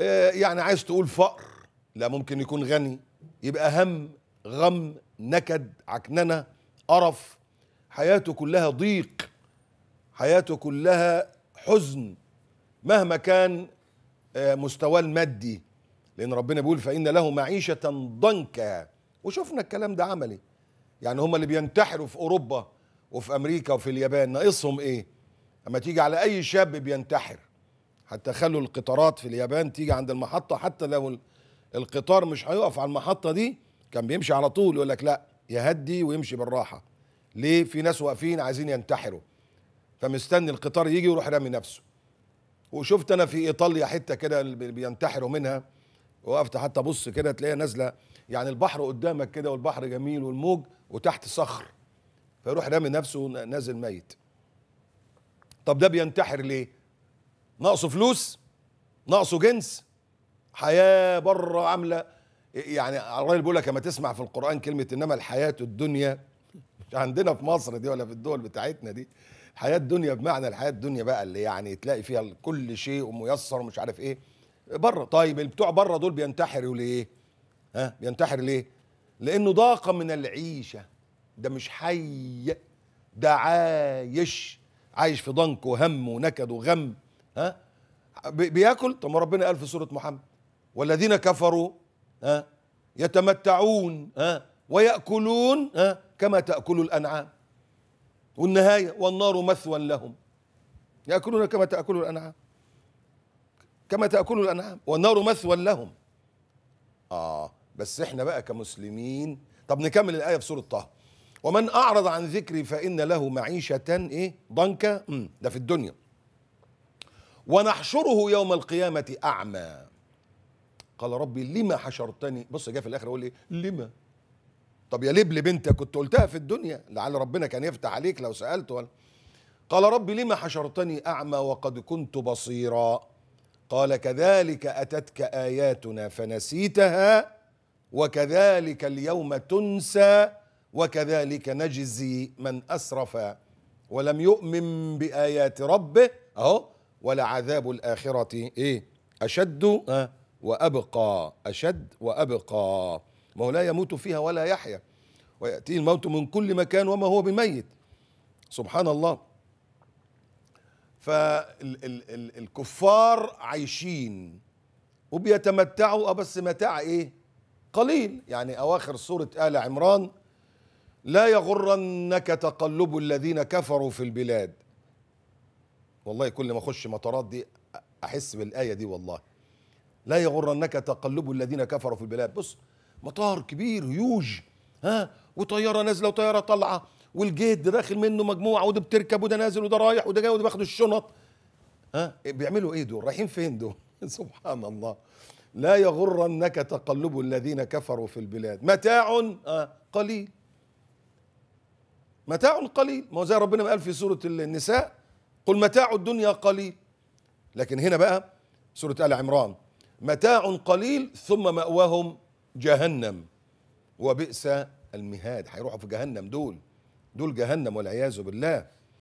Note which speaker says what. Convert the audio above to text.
Speaker 1: آه، يعني عايز تقول فقر لا ممكن يكون غني يبقى هم غم نكد عكننه قرف حياته كلها ضيق حياته كلها حزن مهما كان آه، مستواه المادي لان ربنا بيقول فان له معيشه ضنكا وشفنا الكلام ده عملي يعني هم اللي بينتحروا في اوروبا وفي امريكا وفي اليابان ناقصهم ايه اما تيجي على اي شاب بينتحر حتى خلوا القطارات في اليابان تيجي عند المحطة حتى لو القطار مش هيقف على المحطة دي كان بيمشي على طول يقول لك لا يهدي ويمشي بالراحة ليه في ناس واقفين عايزين ينتحروا فمستني القطار يجي ويروح رامي نفسه وشفت انا في ايطاليا حته كده بينتحروا منها وقفت حتى ابص كده تلاقيها نازله يعني البحر قدامك كده والبحر جميل والموج وتحت صخر فيروح رامي نفسه نازل ميت طب ده بينتحر ليه ناقصه فلوس ناقصه جنس حياه بره عامله يعني الراجل بيقول لك لما تسمع في القران كلمه انما الحياه الدنيا مش عندنا في مصر دي ولا في الدول بتاعتنا دي الحياه الدنيا بمعنى الحياه الدنيا بقى اللي يعني تلاقي فيها كل شيء وميسر ومش عارف ايه بره طيب بتوع بره دول بينتحروا ليه؟ ها بينتحر ليه؟ لانه ضاق من العيشه ده مش حي ده عايش عايش في ضنك وهم ونكد وغم ها بياكل طب ما ربنا قال في سوره محمد والذين كفروا ها يتمتعون ها ويأكلون ها كما تأكل الأنعام والنهاية والنار مثوى لهم يأكلون كما تأكل الأنعام كما تأكل الأنعام والنار مثوى لهم آه بس إحنا بقى كمسلمين طب نكمل الآية في سورة طه ومن أعرض عن ذكري فإن له معيشة إيه ضنكا ده في الدنيا ونحشره يوم القيامة أعمى قال ربي لما حشرتني بص جاي في الآخر يقول لي لما طب يا لبلب انت كنت قلتها في الدنيا لعل ربنا كان يفتح عليك لو سألت ولا قال ربي لما حشرتني أعمى وقد كنت بصيرا قال كذلك أتتك آياتنا فنسيتها وكذلك اليوم تنسى وكذلك نجزي من أسرف ولم يؤمن بآيات ربه أهو ولعذاب الآخرة إيه أشد آه. وأبقى أشد وأبقى ما هو لا يموت فيها ولا يحيا ويأتيه الموت من كل مكان وما هو بميت سبحان الله فالكفار عايشين وبيتمتعوا بس متاع ايه قليل يعني اواخر سوره ال عمران لا يغرنك تقلب الذين كفروا في البلاد والله كل ما اخش مطارات دي احس بالايه دي والله لا يغرنك تقلب الذين كفروا في البلاد بص مطار كبير هيوج ها وطياره نازله وطياره طالعه والجيت ده داخل منه مجموعه وده بتركب وده نازل وده رايح وده جاي وده باخد الشنط ها إيه، بيعملوا ايه دول رايحين فين دول سبحان الله لا يغرنك تقلب الذين كفروا في البلاد متاع قليل متاع قليل ما هو زي ربنا ما قال في سوره النساء قل متاع الدنيا قليل لكن هنا بقى سورة آل عمران متاع قليل ثم مأواهم جهنم وبئس المهاد هيروحوا في جهنم دول دول جهنم والعياذ بالله